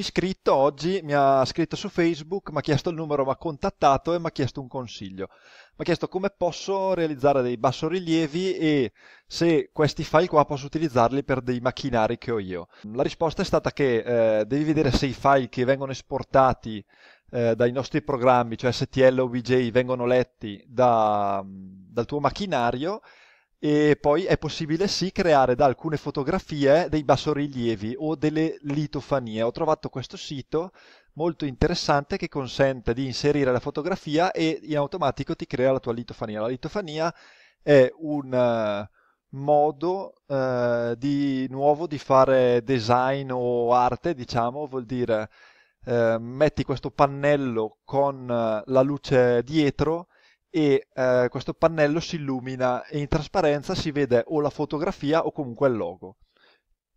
iscritto oggi mi ha scritto su Facebook, mi ha chiesto il numero, mi ha contattato e mi ha chiesto un consiglio. Mi ha chiesto come posso realizzare dei bassorilievi e se questi file qua posso utilizzarli per dei macchinari che ho io. La risposta è stata che eh, devi vedere se i file che vengono esportati eh, dai nostri programmi, cioè STL o VJ, vengono letti da, mm, dal tuo macchinario e poi è possibile sì creare da alcune fotografie dei bassorilievi o delle litofanie. Ho trovato questo sito molto interessante che consente di inserire la fotografia e in automatico ti crea la tua litofania. La litofania è un eh, modo eh, di nuovo di fare design o arte, diciamo, vuol dire eh, metti questo pannello con eh, la luce dietro e eh, questo pannello si illumina e in trasparenza si vede o la fotografia o comunque il logo.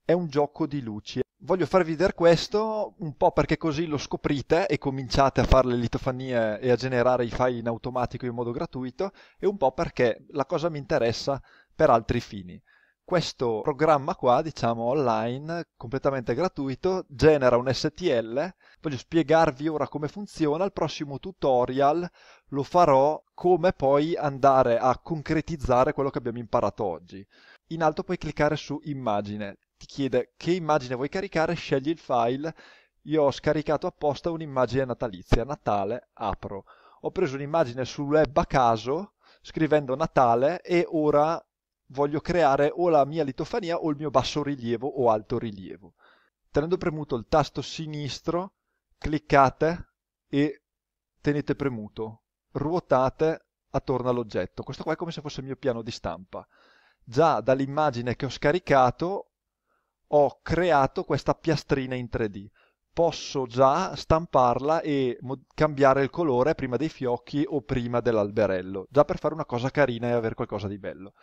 È un gioco di luci. Voglio farvi vedere questo un po' perché così lo scoprite e cominciate a fare le litofanie e a generare i file in automatico in modo gratuito e un po' perché la cosa mi interessa per altri fini questo programma qua, diciamo online, completamente gratuito, genera un STL, voglio spiegarvi ora come funziona, al prossimo tutorial lo farò come poi andare a concretizzare quello che abbiamo imparato oggi. In alto puoi cliccare su immagine, ti chiede che immagine vuoi caricare, scegli il file, io ho scaricato apposta un'immagine natalizia, Natale, apro. Ho preso un'immagine sul web a caso, scrivendo Natale e ora voglio creare o la mia litofania o il mio basso rilievo o alto rilievo. Tenendo premuto il tasto sinistro, cliccate e tenete premuto, ruotate attorno all'oggetto. Questo qua è come se fosse il mio piano di stampa. Già dall'immagine che ho scaricato ho creato questa piastrina in 3D. Posso già stamparla e cambiare il colore prima dei fiocchi o prima dell'alberello, già per fare una cosa carina e avere qualcosa di bello.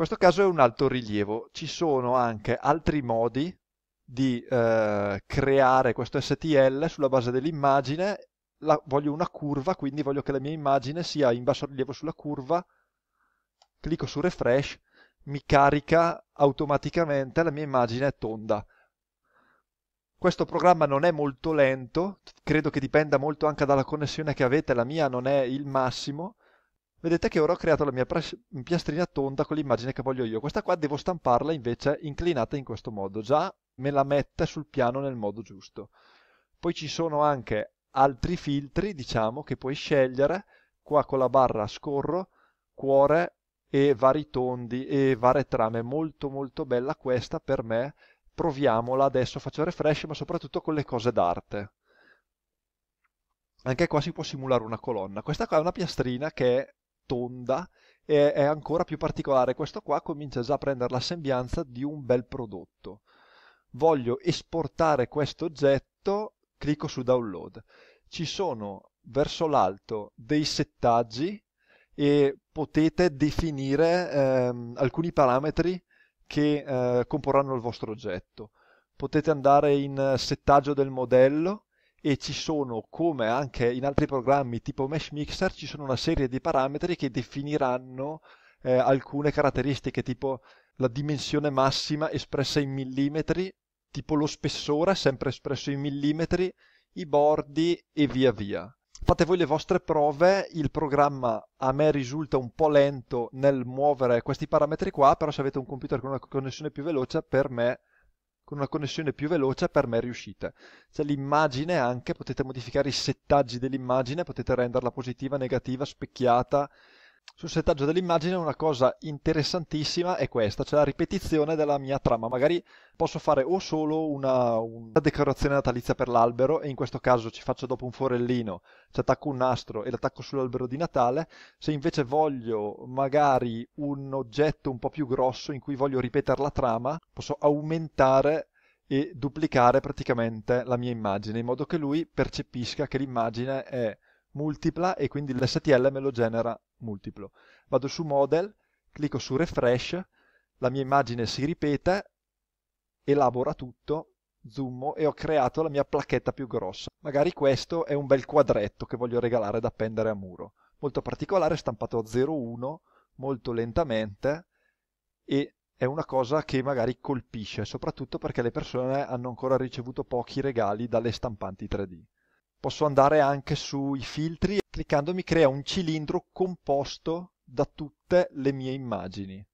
Questo caso è un alto rilievo, ci sono anche altri modi di eh, creare questo STL sulla base dell'immagine, La, voglio una curva, quindi voglio che la mia immagine sia in basso rilievo sulla curva, clicco su refresh, mi carica automaticamente la mia immagine tonda. Questo programma non è molto lento, credo che dipenda molto anche dalla connessione che avete, la mia non è il massimo, vedete che ora ho creato la mia piastrina tonda con l'immagine che voglio io. Questa qua devo stamparla invece inclinata in questo modo, già me la mette sul piano nel modo giusto. Poi ci sono anche altri filtri, diciamo, che puoi scegliere. Qua con la barra scorro, cuore e vari tondi e varie trame. Molto molto bella questa per me. Proviamola adesso, faccio refresh, ma soprattutto con le cose d'arte. Anche qua si può simulare una colonna. Questa qua è una piastrina che tonda e è ancora più particolare. Questo qua comincia già a prendere la sembianza di un bel prodotto. Voglio esportare questo oggetto, clicco su download. Ci sono verso l'alto dei settaggi e potete definire ehm, alcuni parametri che eh, comporranno il vostro oggetto. Potete andare in settaggio del modello, e ci sono, come anche in altri programmi tipo Mesh Mixer, ci sono una serie di parametri che definiranno eh, alcune caratteristiche, tipo la dimensione massima espressa in millimetri, tipo lo spessore sempre espresso in millimetri, i bordi e via via. Fate voi le vostre prove, il programma a me risulta un po' lento nel muovere questi parametri qua, però se avete un computer con una connessione più veloce, per me con una connessione più veloce per me riuscita. C'è l'immagine anche, potete modificare i settaggi dell'immagine, potete renderla positiva, negativa, specchiata, sul settaggio dell'immagine una cosa interessantissima è questa, cioè la ripetizione della mia trama. Magari posso fare o solo una, una decorazione natalizia per l'albero, e in questo caso ci faccio dopo un forellino, ci attacco un nastro e l'attacco sull'albero di Natale. Se invece voglio magari un oggetto un po' più grosso in cui voglio ripetere la trama, posso aumentare e duplicare praticamente la mia immagine, in modo che lui percepisca che l'immagine è multipla e quindi l'STL me lo genera multiplo. Vado su Model, clicco su Refresh, la mia immagine si ripete, elabora tutto, zoom e ho creato la mia placchetta più grossa. Magari questo è un bel quadretto che voglio regalare da appendere a muro. Molto particolare, stampato a 0,1, molto lentamente e è una cosa che magari colpisce, soprattutto perché le persone hanno ancora ricevuto pochi regali dalle stampanti 3D posso andare anche sui filtri cliccando mi crea un cilindro composto da tutte le mie immagini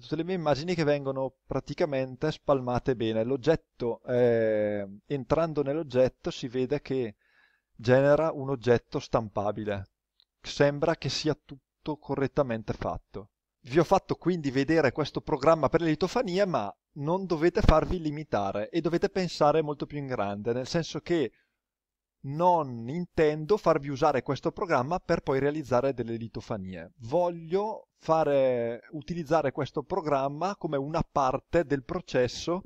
tutte le mie immagini che vengono praticamente spalmate bene l'oggetto eh, entrando nell'oggetto si vede che genera un oggetto stampabile sembra che sia tutto correttamente fatto vi ho fatto quindi vedere questo programma per le litofanie ma non dovete farvi limitare e dovete pensare molto più in grande nel senso che non intendo farvi usare questo programma per poi realizzare delle litofanie. Voglio fare, utilizzare questo programma come una parte del processo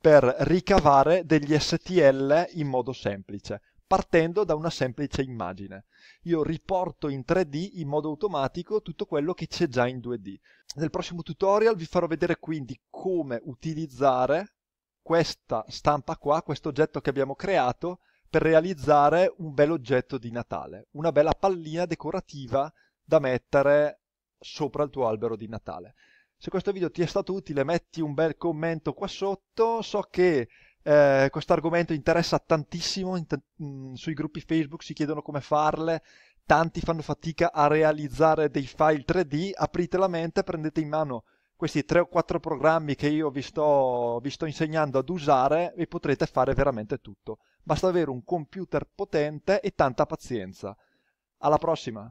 per ricavare degli STL in modo semplice, partendo da una semplice immagine. Io riporto in 3D in modo automatico tutto quello che c'è già in 2D. Nel prossimo tutorial vi farò vedere quindi come utilizzare questa stampa qua, questo oggetto che abbiamo creato, per realizzare un bel oggetto di Natale, una bella pallina decorativa da mettere sopra il tuo albero di Natale. Se questo video ti è stato utile metti un bel commento qua sotto, so che eh, questo argomento interessa tantissimo, in t- mh, mm, sui gruppi Facebook si chiedono come farle, tanti fanno fatica a realizzare dei file 3D, aprite la mente, prendete in mano questi tre o quattro programmi che io vi sto, vi sto insegnando ad usare, vi potrete fare veramente tutto. Basta avere un computer potente e tanta pazienza. Alla prossima!